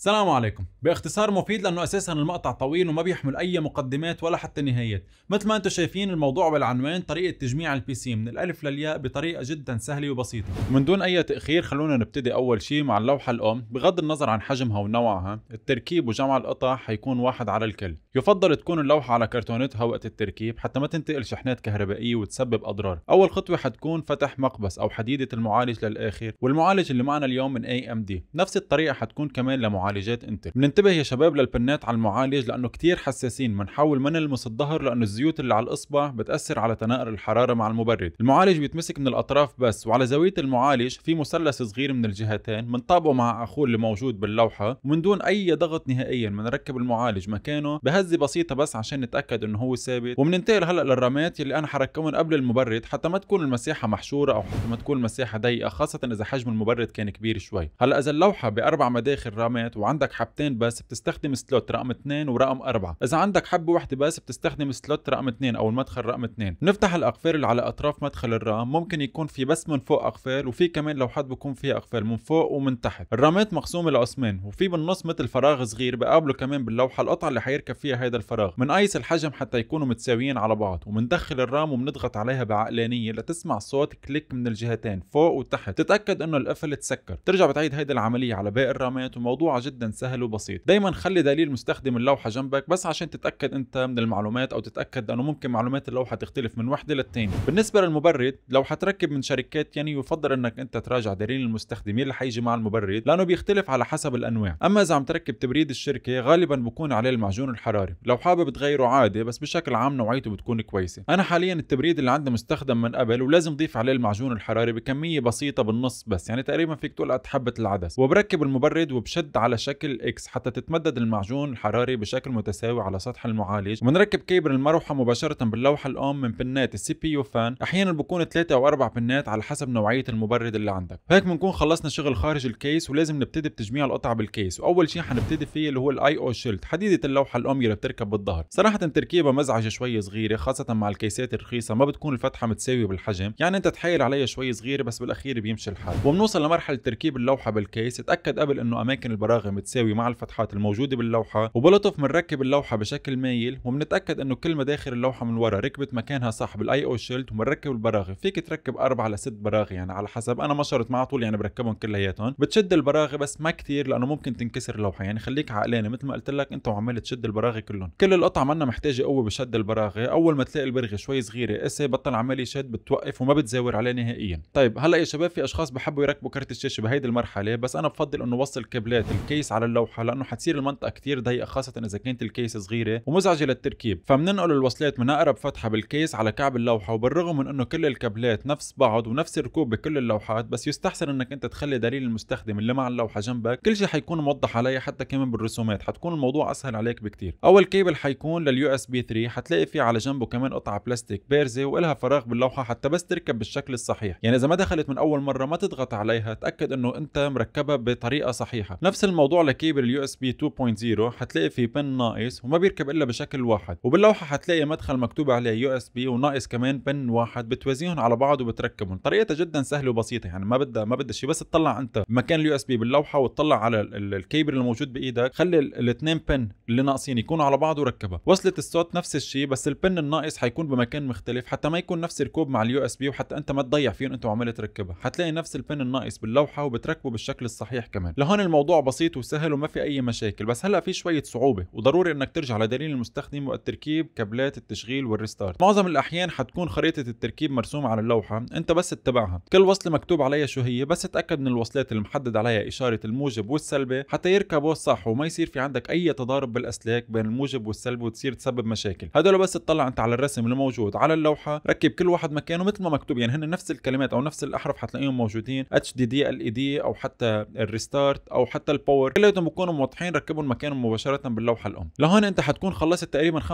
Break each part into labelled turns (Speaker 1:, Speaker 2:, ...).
Speaker 1: السلام عليكم باختصار مفيد لانه اساسا المقطع طويل وما بيحمل اي مقدمات ولا حتى نهايات مثل ما انتم شايفين الموضوع بالعنوان طريقه تجميع البي سي من الالف للياء بطريقه جدا سهله وبسيطه ومن دون اي تاخير خلونا نبتدي اول شيء مع اللوحه الام بغض النظر عن حجمها ونوعها التركيب وجمع القطع حيكون واحد على الكل يفضل تكون اللوحه على كرتونتها وقت التركيب حتى ما تنتقل شحنات كهربائيه وتسبب اضرار اول خطوه حتكون فتح مقبس او حديده المعالج للاخر والمعالج اللي معنا اليوم من اي ام دي نفس الطريقه حتكون كمان لمعالج معالجات انتل بننتبه يا شباب للبنات على المعالج لانه كتير حساسين بنحاول ما نلمس الظهر لانه الزيوت اللي على الاصبع بتاثر على تناقل الحراره مع المبرد المعالج بيتمسك من الاطراف بس وعلى زاويه المعالج في مثلث صغير من الجهتين بنطابقه مع اخوه اللي موجود باللوحه ومن دون اي ضغط نهائيا بنركب المعالج مكانه بهزه بسيطه بس عشان نتاكد انه هو ثابت وبننتقل هلا للرامات اللي انا حركبهم قبل المبرد حتى ما تكون المساحه محشوره او حتى ما تكون المساحه ضيقه خاصه اذا حجم المبرد كان كبير شوي هلا اذا اللوحه باربع مداخل رامات وعندك حبتين بس بتستخدم سلوت رقم 2 ورقم 4 اذا عندك حبه واحده بس بتستخدم سلوت رقم 2 او المدخل رقم 2 نفتح الاقفال اللي على اطراف مدخل الرام ممكن يكون في بس من فوق اقفال وفي كمان لوحات بكون فيها اقفال من فوق ومن تحت الرامات مقسومه لقسمين وفي بالنص مثل فراغ صغير بقابله كمان باللوحه القطعه اللي حيركب فيها هذا الفراغ بنقيس الحجم حتى يكونوا متساويين على بعض وبندخل الرام وبنضغط عليها بعقلانيه لتسمع صوت كليك من الجهتين فوق وتحت تتاكد انه القفل تسكر ترجع بتعيد هيدي العمليه على باقي الرامات وموضوع جدا سهل وبسيط دايما خلي دليل مستخدم اللوحه جنبك بس عشان تتاكد انت من المعلومات او تتاكد انه ممكن معلومات اللوحه تختلف من وحده للثانيه بالنسبه للمبرد لو حتركب من شركات يعني يفضل انك انت تراجع دليل المستخدمين اللي حيجي مع المبرد لانه بيختلف على حسب الانواع اما اذا عم تركب تبريد الشركه غالبا بكون عليه المعجون الحراري لو حابب تغيره عادي بس بشكل عام نوعيته بتكون كويسه انا حاليا التبريد اللي عندي مستخدم من قبل ولازم ضيف عليه المعجون الحراري بكميه بسيطه بالنص بس يعني تقريبا فيك تقول حبه العدس وبركب المبرد وبشد على على شكل اكس حتى تتمدد المعجون الحراري بشكل متساوي على سطح المعالج وبنركب كيبل المروحه مباشره باللوحه الام من بنات السي بي يو فان احيانا بكون 3 او 4 بنات على حسب نوعيه المبرد اللي عندك هيك بنكون خلصنا شغل خارج الكيس ولازم نبتدي بتجميع القطع بالكيس واول شيء حنبتدي فيه اللي هو الاي او شيلد حديده اللوحه الام اللي بتركب بالظهر صراحه تركيبها مزعجه شوي صغيره خاصه مع الكيسات الرخيصه ما بتكون الفتحه متساويه بالحجم يعني انت تحايل عليها شوي صغيره بس بالاخير بيمشي الحال وبنوصل لمرحله تركيب اللوحه بالكيس اتاكد قبل انه اماكن البراغي الصاغة متساوي مع الفتحات الموجودة باللوحة وبلطف بنركب اللوحة بشكل مايل وبنتأكد انه كل مداخل اللوحة من ورا ركبت مكانها صح بالاي او شيلد وبنركب البراغي فيك تركب اربع لست براغي يعني على حسب انا ما شرط مع طول يعني بركبهم كلياتهم بتشد البراغي بس ما كثير لانه ممكن تنكسر اللوحة يعني خليك عقلاني مثل ما قلت لك انت وعمال تشد البراغي كلهم كل القطع منا محتاجة قوة بشد البراغي اول ما تلاقي البرغي شوي صغيرة قسي بطل عمال يشد بتوقف وما بتزاور عليه نهائيا طيب هلا يا شباب في اشخاص بحبوا يركبوا كرت الشاشة بهيدي المرحلة بس انا بفضل انه وصل كابلات الكيس على اللوحه لانه حتصير المنطقه كثير ضيقه خاصه اذا كانت الكيس صغيره ومزعجه للتركيب فمننقل الوصلات من اقرب فتحه بالكيس على كعب اللوحه وبالرغم من انه كل الكابلات نفس بعض ونفس الركوب بكل اللوحات بس يستحسن انك انت تخلي دليل المستخدم اللي مع اللوحه جنبك كل شيء حيكون موضح عليه حتى كمان بالرسومات حتكون الموضوع اسهل عليك بكثير اول كيبل حيكون لليو اس بي 3 حتلاقي فيه على جنبه كمان قطعه بلاستيك بارزه والها فراغ باللوحه حتى بس تركب بالشكل الصحيح يعني اذا ما دخلت من اول مره ما تضغط عليها تاكد انه انت مركبها بطريقه صحيحه نفس الم الموضوع لكيبل اليو اس بي 2.0 حتلاقي في بن ناقص وما بيركب الا بشكل واحد وباللوحه حتلاقي مدخل مكتوب عليه يو اس بي وناقص كمان بن واحد بتوازيهم على بعض وبتركبهم طريقتها جدا سهله وبسيطه يعني ما بدها ما بدها شيء بس تطلع انت مكان اليو اس بي باللوحه وتطلع على الكيبل الموجود بايدك خلي الاثنين بن اللي ناقصين يكونوا على بعض وركبها وصلت الصوت نفس الشيء بس البن الناقص حيكون بمكان مختلف حتى ما يكون نفس الكوب مع اليو اس بي وحتى انت ما تضيع فيهم انت وعمال تركبها حتلاقي نفس البن الناقص باللوحه وبتركبه بالشكل الصحيح كمان لهون الموضوع بسيط بسيط وسهل وما في اي مشاكل بس هلا في شويه صعوبه وضروري انك ترجع لدليل المستخدم والتركيب كابلات التشغيل والريستارت معظم الاحيان حتكون خريطه التركيب مرسومه على اللوحه انت بس اتبعها كل وصله مكتوب عليها شو هي بس اتاكد من الوصلات اللي محدد عليها اشاره الموجب والسلبي حتى يركبوا صح وما يصير في عندك اي تضارب بالاسلاك بين الموجب والسلبي وتصير تسبب مشاكل هدول بس تطلع انت على الرسم اللي موجود على اللوحه ركب كل واحد مكانه مثل ما مكتوب يعني هن نفس الكلمات او نفس الاحرف حتلاقيهم موجودين اتش دي دي او حتى الريستارت او حتى الباور باور كلياتهم بكونوا موضحين ركبهم مكانهم مباشره باللوحه الام لهون انت حتكون خلصت تقريبا 85%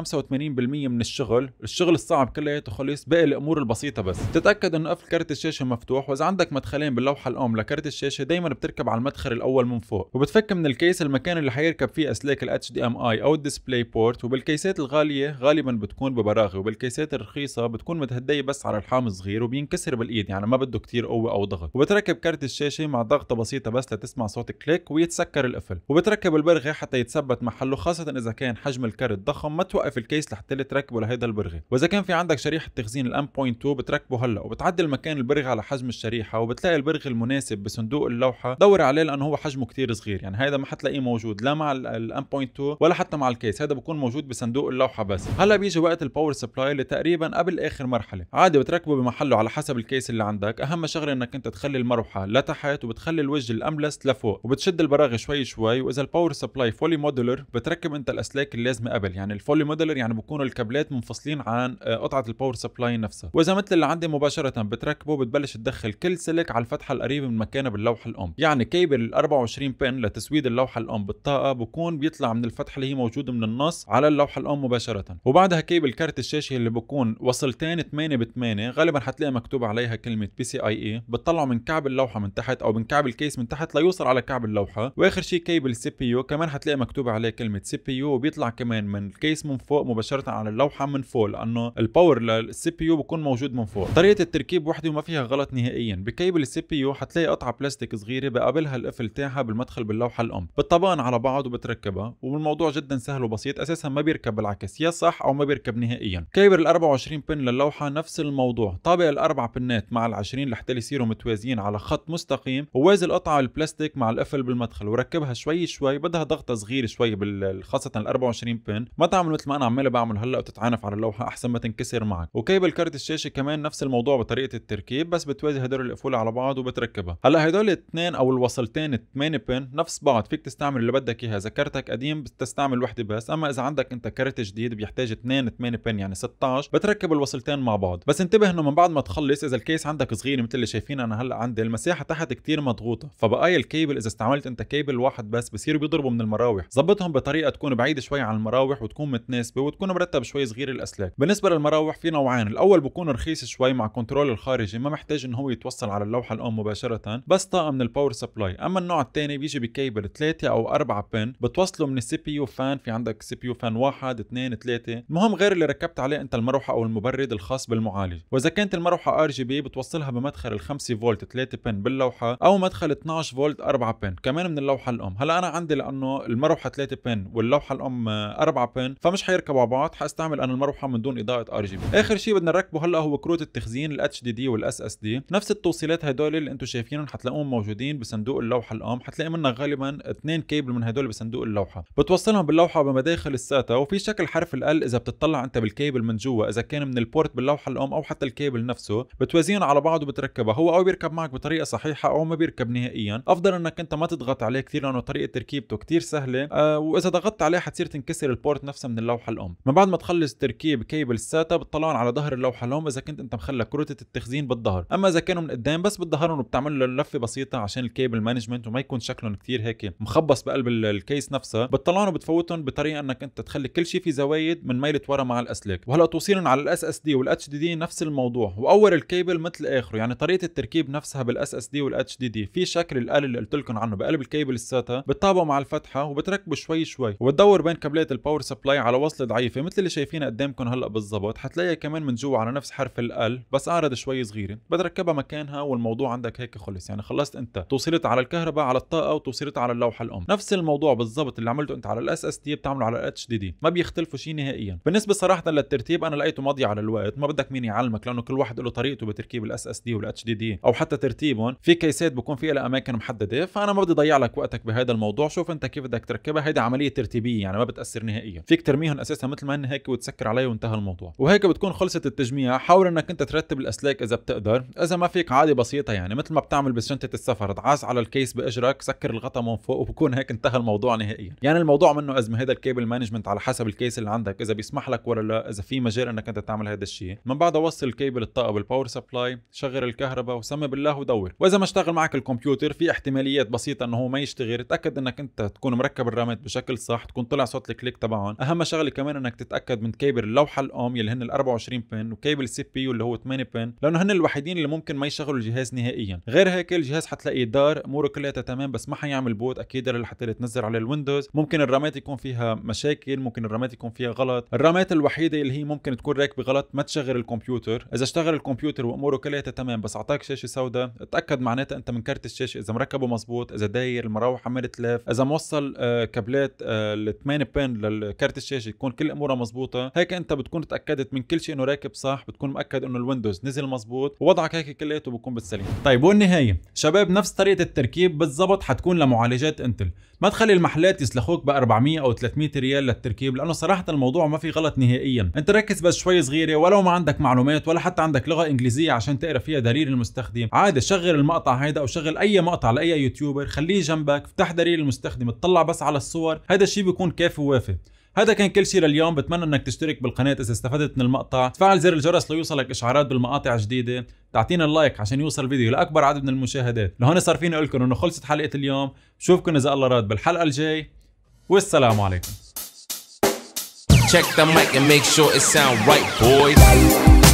Speaker 1: من الشغل الشغل الصعب كلياته خلص باقي الامور البسيطه بس تتاكد انه قفل كارت الشاشه مفتوح واذا عندك مدخلين باللوحه الام لكارت الشاشه دائما بتركب على المدخل الاول من فوق وبتفك من الكيس المكان اللي حيركب فيه اسلاك الاتش دي ام اي او الديسبلاي بورت وبالكيسات الغاليه غالبا بتكون ببراغي وبالكيسات الرخيصه بتكون متهديه بس على الحام صغير وبينكسر بالايد يعني ما بده كتير قوه او ضغط وبتركب كارت الشاشه مع ضغطه بسيطه بس لتسمع صوت كليك ويتسكر كر القفل وبتركب البرغي حتى يتثبت محله خاصه اذا كان حجم الكرت ضخم ما توقف الكيس لحتى تركبه لهيدا البرغي واذا كان في عندك شريحه تخزين الام بوينت 2 بتركبه هلا وبتعدل مكان البرغي على حجم الشريحه وبتلاقي البرغي المناسب بصندوق اللوحه دور عليه لانه هو حجمه كتير صغير يعني هيدا ما حتلاقيه موجود لا مع الام بوينت 2 ولا حتى مع الكيس هذا بكون موجود بصندوق اللوحه بس هلا بيجي وقت الباور سبلاي اللي تقريبا قبل اخر مرحله عادي بتركبه بمحله على حسب الكيس اللي عندك اهم شغله انك انت تخلي المروحه لتحت وبتخلي الوجه الاملس لفوق وبتشد البراغي شوي شوي واذا الباور سبلاي فولي مودولر بتركب انت الاسلاك اللازمه قبل يعني الفولي مودولر يعني بكونوا الكابلات منفصلين عن آه، قطعه الباور سبلاي نفسها واذا مثل اللي عندي مباشره بتركبه بتبلش تدخل كل سلك على الفتحه القريبه من مكانها باللوحه الام يعني كيبل ال 24 بن لتسويد اللوحه الام بالطاقه بكون بيطلع من الفتحه اللي هي موجوده من النص على اللوحه الام مباشره وبعدها كيبل كارت الشاشه اللي بكون وصلتين 8 ب 8 غالبا حتلاقي مكتوب عليها كلمه بي سي اي اي e. بتطلعوا من كعب اللوحه من تحت او من كعب الكيس من تحت ليوصل على كعب اللوحه واخر شيء كيبل سي بي يو كمان حتلاقي مكتوب عليه كلمه سي بي يو وبيطلع كمان من الكيس من فوق مباشره على اللوحه من فوق لانه الباور للسي بي يو بكون موجود من فوق طريقه التركيب وحده وما فيها غلط نهائيا بكيبل السي بي يو حتلاقي قطعه بلاستيك صغيره بقابلها القفل تاعها بالمدخل باللوحه الام بتطبقن على بعض وبتركبها والموضوع جدا سهل وبسيط اساسا ما بيركب بالعكس يا صح او ما بيركب نهائيا كيبل ال 24 بن للوحه نفس الموضوع طابق الاربع بنات مع ال 20 لحتى يصيروا متوازيين على خط مستقيم ووازي القطعه البلاستيك مع القفل بالمدخل وركبها شوي شوي بدها ضغطه صغير شوي بال خاصه ال 24 بن ما تعمل مثل ما انا عمال بعمل هلا وتتعانف على اللوحه احسن ما تنكسر معك وكيبل كارت الشاشه كمان نفس الموضوع بطريقه التركيب بس بتوازي هدول القفول على بعض وبتركبها هلا هدول الاثنين او الوصلتين ال 8 بن نفس بعض فيك تستعمل اللي بدك اياها اذا كرتك قديم بتستعمل وحده بس اما اذا عندك انت كارت جديد بيحتاج اثنين 8 بن يعني 16 بتركب الوصلتين مع بعض بس انتبه انه من بعد ما تخلص اذا الكيس عندك صغير مثل اللي شايفين انا هلا عندي المساحه تحت كتير مضغوطه فبقايا الكيبل اذا استعملت انت كيبل قريب الواحد بس بصيروا بيضربوا من المراوح ظبطهم بطريقه تكون بعيده شوي عن المراوح وتكون متناسبه وتكون مرتب شوي صغير الاسلاك بالنسبه للمراوح في نوعين الاول بكون رخيص شوي مع كنترول الخارجي ما محتاج انه هو يتوصل على اللوحه الام مباشره بس طاقه من الباور سبلاي اما النوع الثاني بيجي بكيبل 3 او 4 بن بتوصله من السي بي يو فان في عندك سي بي يو فان 1 2 3 المهم غير اللي ركبت عليه انت المروحه او المبرد الخاص بالمعالج واذا كانت المروحه ار جي بي بتوصلها بمدخل ال 5 فولت 3 بن باللوحه او مدخل 12 فولت 4 بن كمان من اللوحه اللوحه الام هلا انا عندي لانه المروحه 3 بن واللوحه الام 4 آه، بن فمش حيركبوا بعض حاستعمل انا المروحه من دون اضاءه ار جي بي اخر شيء بدنا نركبه هلا هو كروت التخزين الاتش دي دي والاس اس دي نفس التوصيلات هدول اللي انتم شايفينهم حتلاقوهم موجودين بصندوق اللوحه الام حتلاقي منها غالبا اثنين كيبل من هدول بصندوق اللوحه بتوصلهم باللوحه بمداخل الساتا وفي شكل حرف ال اذا بتطلع انت بالكيبل من جوا اذا كان من البورت باللوحه الام او حتى الكيبل نفسه بتوازيهم على بعض وبتركبها هو او بيركب معك بطريقه صحيحه او ما بيركب نهائيا افضل انك انت ما تضغط عليه كثير لانه طريقه تركيبته كثير سهله أه واذا ضغطت عليه حتصير تنكسر البورت نفسها من اللوحه الام من بعد ما تخلص تركيب كيبل الساتا بتطلعهم على ظهر اللوحه الام اذا كنت انت مخلى كروته التخزين بالظهر اما اذا كانوا من قدام بس بتظهرهم وبتعمل له لفه بسيطه عشان الكيبل مانجمنت وما يكون شكلهم كثير هيك مخبص بقلب الكيس نفسها بتطلعهم وبتفوتهم بطريقه انك انت تخلي كل شيء في زوايد من ميله ورا مع الاسلاك e وهلا توصيلهم على الاس اس دي والاتش دي دي نفس الموضوع واول الكيبل مثل اخره يعني طريقه التركيب نفسها بالاس اس دي والاتش دي دي في شكل الال اللي قلت لكم عنه بقلب الكيبل لساتها بتتابعوا مع الفتحه وبتركبوا شوي شوي وبتدور بين كابلات الباور سبلاي على وصله ضعيفه مثل اللي شايفينها قدامكم هلا بالضبط حتلاقيها كمان من جوا على نفس حرف ال بس اعرض شوي صغيره بتركبها مكانها والموضوع عندك هيك خلص يعني خلصت انت توصيلتها على الكهرباء على الطاقه وتوصيلتها على اللوحه الام نفس الموضوع بالضبط اللي عملته انت على الاس اس دي بتعمله على الاتش دي دي ما بيختلفوا شيء نهائيا بالنسبه صراحه للترتيب انا لقيته ماضي على الوقت ما بدك مين يعلمك لانه كل واحد له طريقته بتركيب الاس اس دي والاتش دي دي او حتى ترتيبهم في كيسات بكون فيها اماكن محدده فانا ما بدي ضيع لك وقت وقتك بهذا الموضوع شوف انت كيف بدك تركبها هيدي عمليه ترتيبيه يعني ما بتاثر نهائيا فيك ترميهم اساسا مثل ما هن هيك وتسكر عليه وانتهى الموضوع وهيك بتكون خلصت التجميع حاول انك انت ترتب الاسلاك اذا بتقدر اذا ما فيك عادي بسيطه يعني مثل ما بتعمل بشنطه السفر تعاس على الكيس باجرك سكر الغطاء من فوق وبكون هيك انتهى الموضوع نهائيا يعني الموضوع منه ازمه هذا الكيبل مانجمنت على حسب الكيس اللي عندك اذا بيسمح لك ولا لا اذا في مجال انك انت تعمل هذا الشيء من بعدها وصل الكيبل الطاقه بالباور سبلاي شغل الكهرباء وسمي بالله ودور واذا ما اشتغل معك الكمبيوتر في احتماليات بسيطه انه هو ما يشتغل تشتغل تاكد انك انت تكون مركب الرامات بشكل صح تكون طلع صوت الكليك تبعهم اهم شغله كمان انك تتاكد من كيبل اللوحه الام يلي هن ال 24 بن وكيبل السي بي يو اللي هو 8 بن لانه هن الوحيدين اللي ممكن ما يشغلوا الجهاز نهائيا غير هيك الجهاز حتلاقيه دار اموره كلها تمام بس ما حيعمل بوت اكيد اللي حتقدر تنزل على الويندوز ممكن الرامات يكون فيها مشاكل ممكن الرامات يكون فيها غلط الرامات الوحيده اللي هي ممكن تكون راكبه غلط ما تشغل الكمبيوتر اذا اشتغل الكمبيوتر واموره كلها تمام بس اعطاك شاشه سوداء تاكد معناتها انت من كارت الشاشه اذا مركبه مزبوط اذا داير مراوحه 100000 اذا موصل آه، كابلات آه، ال 8 بين للكارت الشاشه يكون كل امورها مزبوطه هيك انت بتكون تاكدت من كل شيء انه راكب صح بتكون مأكد انه الويندوز نزل مزبوط ووضعك هيك كلياته بكون بالسليم طيب والنهايه شباب نفس طريقه التركيب بالضبط حتكون لمعالجات انتل ما تخلي المحلات يسلخوك ب 400 او 300 ريال للتركيب لانه صراحه الموضوع ما في غلط نهائيا انت ركز بس شوي صغيره ولو ما عندك معلومات ولا حتى عندك لغه انجليزيه عشان تقرا فيها دليل المستخدم عادي شغل المقطع هيدا او شغل اي مقطع لاي يوتيوبر خليه جنب جنبك افتح دليل المستخدم اطلع بس على الصور هذا الشيء بيكون كافي ووافي هذا كان كل شيء لليوم بتمنى انك تشترك بالقناة اذا استفدت من المقطع تفعل زر الجرس ليوصلك اشعارات بالمقاطع الجديدة تعطينا اللايك عشان يوصل الفيديو لاكبر عدد من المشاهدات لهون صار فيني اقول لكم انه خلصت حلقة اليوم بشوفكم اذا الله راد بالحلقة الجاي والسلام عليكم Check the mic and make sure it sound right boys